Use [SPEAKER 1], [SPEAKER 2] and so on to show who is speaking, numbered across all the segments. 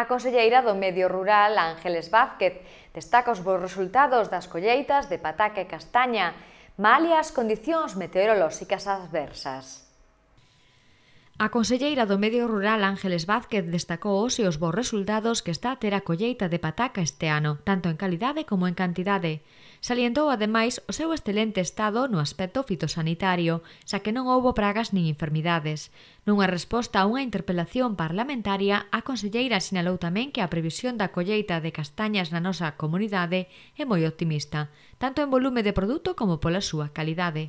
[SPEAKER 1] A conselleira do Medio Rural, Ángeles Vázquez, destaca os bons resultados das colleitas de pataca e castaña, malia as condicións meteorolóxicas adversas. A conselleira do Medio Rural Ángeles Vázquez destacou os os bons resultados que está a ter a colleita de pataca este ano, tanto en calidade como en cantidade. Salientou ademais o seu excelente estado no aspecto fitosanitario, xa que non houbo pragas nin enfermidades. Nunha resposta a unha interpelación parlamentaria, a conselleira sinalou tamén que a previsión da colleita de castañas na nosa comunidade é moi optimista, tanto en volume de produto como pola súa calidade.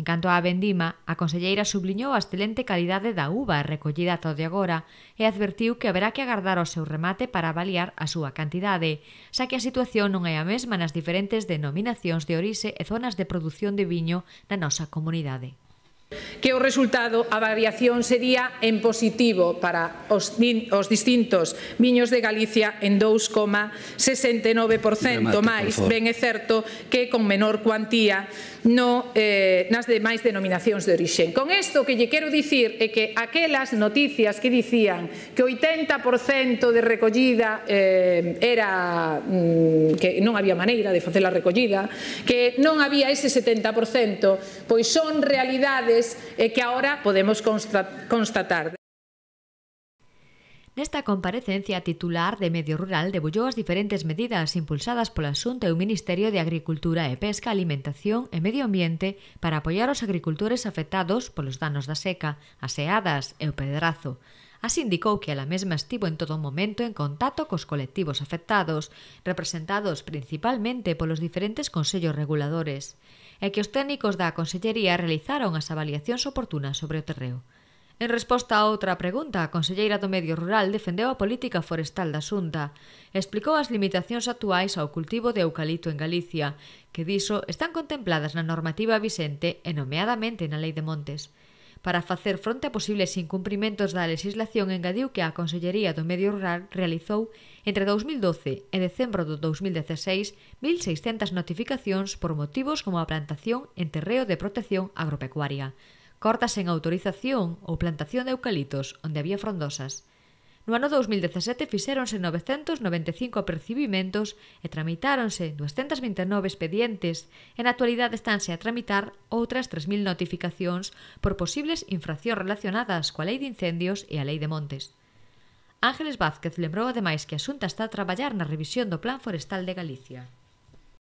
[SPEAKER 1] En canto á vendima, a conselleira subliñou a excelente calidade da uva recollida de agora e advertiu que haberá que agardar o seu remate para avaliar a súa cantidade, xa que a situación non é a mesma nas diferentes denominacións de orixe e zonas de produción de viño da nosa comunidade
[SPEAKER 2] que o resultado, a variación sería en positivo para os, os distintos viños de Galicia en 2,69% máis, ben é certo que con menor cuantía no, eh, nas demais denominacións de orixen. Con isto que lle quero dicir é que aquelas noticias que dicían que 80% de recollida eh, era mm, que non había maneira de facer a recollida, que non había ese 70%, pois son realidades e que agora podemos constatar. Nesta
[SPEAKER 1] comparecencia, titular de Medio Rural debullou as diferentes medidas impulsadas pola Xunta e o Ministerio de Agricultura e Pesca, Alimentación e Medio Ambiente para apoiar os agricultores afectados polos danos da seca, as e o pedrazo. Así indicou que ela mesma estivo en todo momento en contacto cos colectivos afectados, representados principalmente polos diferentes consellos reguladores, e que os técnicos da Consellería realizaron as avaliacións oportunas sobre o terreo. En resposta a outra pregunta, a Conselleira do Medio Rural defendeu a política forestal da Xunta e explicou as limitacións actuais ao cultivo de eucalipto en Galicia, que diso están contempladas na normativa vixente e nomeadamente na Lei de Montes. Para facer fronte a posibles incumprimentos da legislación, engadiu que a Consellería do Medio Rural realizou entre 2012 e decembro do 2016 1.600 notificacións por motivos como a plantación en terreo de protección agropecuaria, cortas en autorización ou plantación de eucaliptos onde había frondosas, No ano 2017 fixéronse 995 apercibimentos e tramitáronse 229 expedientes En actualidade estánse a tramitar outras 3.000 notificacións por posibles infraccións relacionadas coa Lei de Incendios e a Lei de Montes. Ángeles Vázquez lembrou ademais que a Xunta está a traballar na revisión do Plan Forestal de Galicia.